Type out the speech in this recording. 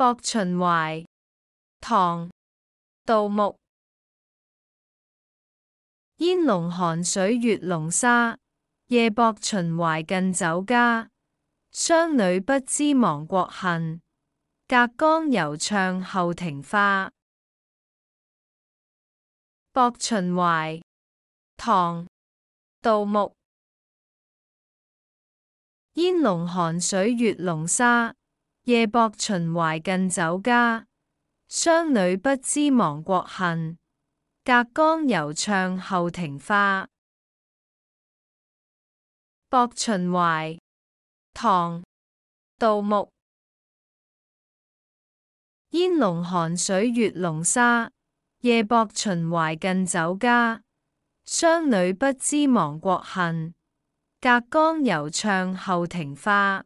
薄秦淮》唐·杜牧。烟笼寒水月笼沙，夜泊秦淮近酒家。商女不知亡国恨，隔江犹唱后庭花。《薄秦淮》唐·杜牧。烟笼寒水月笼沙。夜泊秦淮近酒家，商女不知亡国恨，隔江犹唱后庭花。《泊秦淮》唐·杜牧。烟笼寒水月笼沙，夜泊秦淮近酒家。商女不知亡国恨，隔江犹唱后庭花。